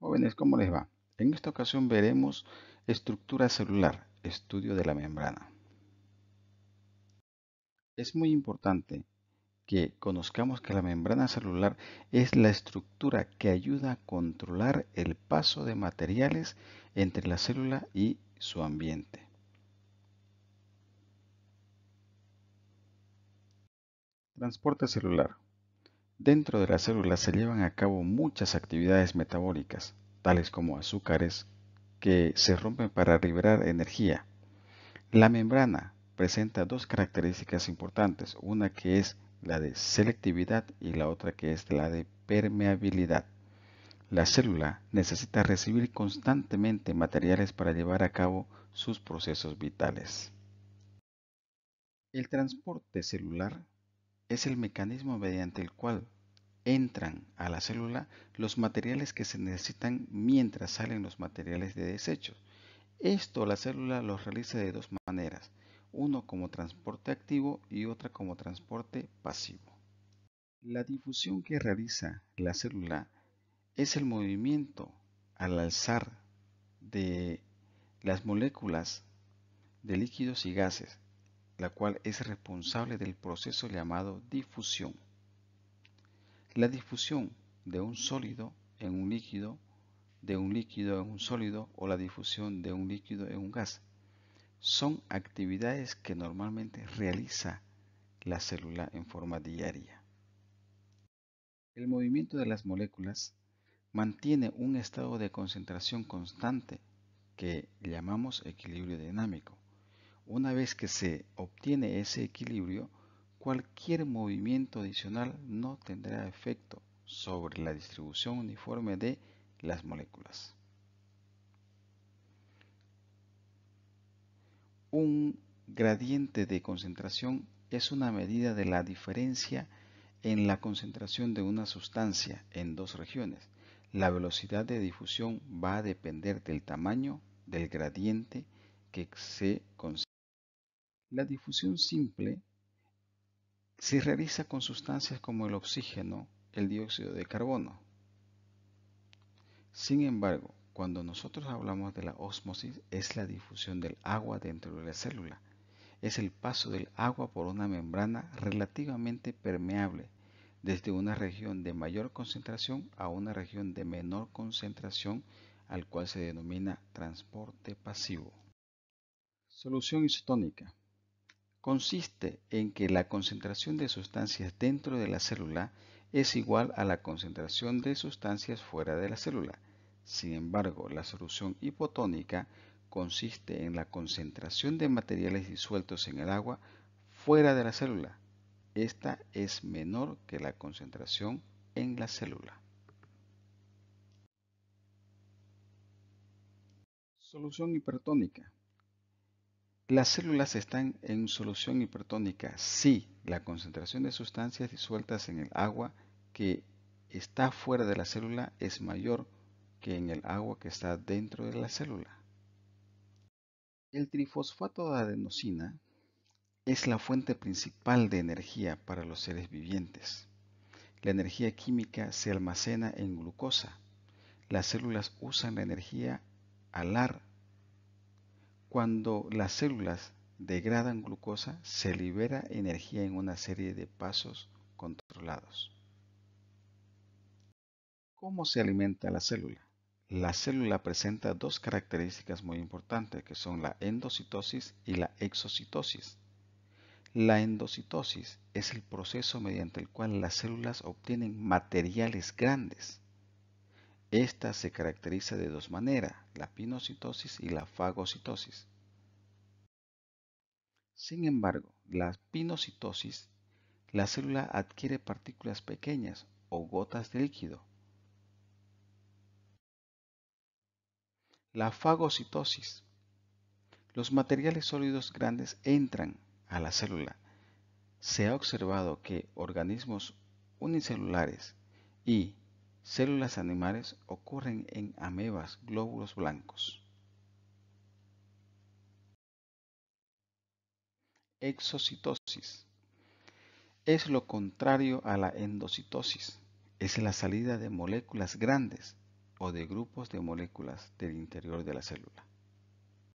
Jóvenes, ¿cómo les va? En esta ocasión veremos estructura celular, estudio de la membrana. Es muy importante que conozcamos que la membrana celular es la estructura que ayuda a controlar el paso de materiales entre la célula y su ambiente. Transporte celular. Dentro de las células se llevan a cabo muchas actividades metabólicas, tales como azúcares, que se rompen para liberar energía. La membrana presenta dos características importantes, una que es la de selectividad y la otra que es la de permeabilidad. La célula necesita recibir constantemente materiales para llevar a cabo sus procesos vitales. El transporte celular es el mecanismo mediante el cual entran a la célula los materiales que se necesitan mientras salen los materiales de desecho. Esto la célula los realiza de dos maneras, uno como transporte activo y otra como transporte pasivo. La difusión que realiza la célula es el movimiento al alzar de las moléculas de líquidos y gases la cual es responsable del proceso llamado difusión. La difusión de un sólido en un líquido, de un líquido en un sólido o la difusión de un líquido en un gas son actividades que normalmente realiza la célula en forma diaria. El movimiento de las moléculas mantiene un estado de concentración constante que llamamos equilibrio dinámico. Una vez que se obtiene ese equilibrio, cualquier movimiento adicional no tendrá efecto sobre la distribución uniforme de las moléculas. Un gradiente de concentración es una medida de la diferencia en la concentración de una sustancia en dos regiones. La velocidad de difusión va a depender del tamaño del gradiente que se concentra. La difusión simple se realiza con sustancias como el oxígeno, el dióxido de carbono. Sin embargo, cuando nosotros hablamos de la ósmosis, es la difusión del agua dentro de la célula. Es el paso del agua por una membrana relativamente permeable, desde una región de mayor concentración a una región de menor concentración, al cual se denomina transporte pasivo. Solución isotónica consiste en que la concentración de sustancias dentro de la célula es igual a la concentración de sustancias fuera de la célula. Sin embargo, la solución hipotónica consiste en la concentración de materiales disueltos en el agua fuera de la célula. Esta es menor que la concentración en la célula. Solución hipertónica. Las células están en solución hipertónica si la concentración de sustancias disueltas en el agua que está fuera de la célula es mayor que en el agua que está dentro de la célula. El trifosfato de adenosina es la fuente principal de energía para los seres vivientes. La energía química se almacena en glucosa. Las células usan la energía alar cuando las células degradan glucosa, se libera energía en una serie de pasos controlados. ¿Cómo se alimenta la célula? La célula presenta dos características muy importantes que son la endocitosis y la exocitosis. La endocitosis es el proceso mediante el cual las células obtienen materiales grandes esta se caracteriza de dos maneras, la pinocitosis y la fagocitosis. Sin embargo, la pinocitosis, la célula adquiere partículas pequeñas o gotas de líquido. La fagocitosis. Los materiales sólidos grandes entran a la célula. Se ha observado que organismos unicelulares y células animales ocurren en amebas, glóbulos blancos. Exocitosis es lo contrario a la endocitosis. Es la salida de moléculas grandes o de grupos de moléculas del interior de la célula.